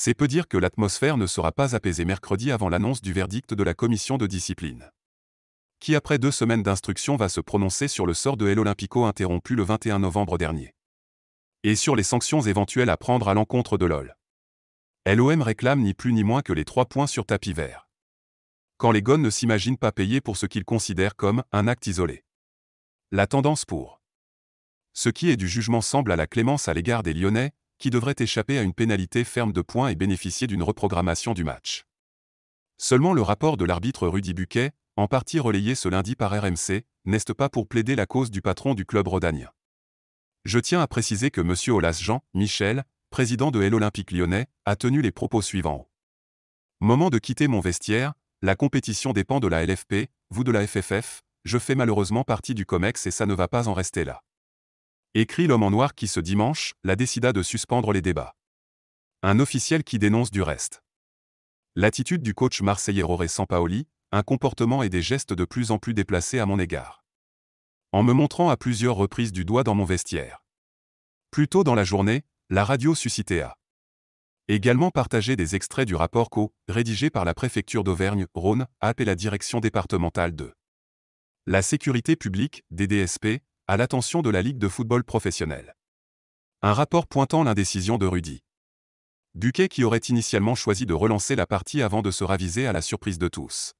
C'est peu dire que l'atmosphère ne sera pas apaisée mercredi avant l'annonce du verdict de la commission de discipline, qui après deux semaines d'instruction va se prononcer sur le sort de El Olympico interrompu le 21 novembre dernier, et sur les sanctions éventuelles à prendre à l'encontre de LOL. LOM réclame ni plus ni moins que les trois points sur tapis vert. Quand les gones ne s'imaginent pas payer pour ce qu'ils considèrent comme un acte isolé. La tendance pour. Ce qui est du jugement semble à la clémence à l'égard des Lyonnais, qui devrait échapper à une pénalité ferme de points et bénéficier d'une reprogrammation du match. Seulement le rapport de l'arbitre Rudy Buquet, en partie relayé ce lundi par RMC, nest pas pour plaider la cause du patron du club rodanien. Je tiens à préciser que M. Olas Jean, Michel, président de l'Olympique lyonnais, a tenu les propos suivants. Moment de quitter mon vestiaire, la compétition dépend de la LFP, vous de la FFF, je fais malheureusement partie du COMEX et ça ne va pas en rester là écrit l'homme en noir qui ce dimanche, la décida de suspendre les débats. Un officiel qui dénonce du reste. L'attitude du coach marseillais Roré Sampaoli, un comportement et des gestes de plus en plus déplacés à mon égard. En me montrant à plusieurs reprises du doigt dans mon vestiaire. Plus tôt dans la journée, la radio suscitait à également partagé des extraits du rapport CO, rédigé par la préfecture d'Auvergne-Rhône, AP et la direction départementale de la sécurité publique, DDSP, à l'attention de la Ligue de football professionnel. Un rapport pointant l'indécision de Rudy. Duquet qui aurait initialement choisi de relancer la partie avant de se raviser à la surprise de tous.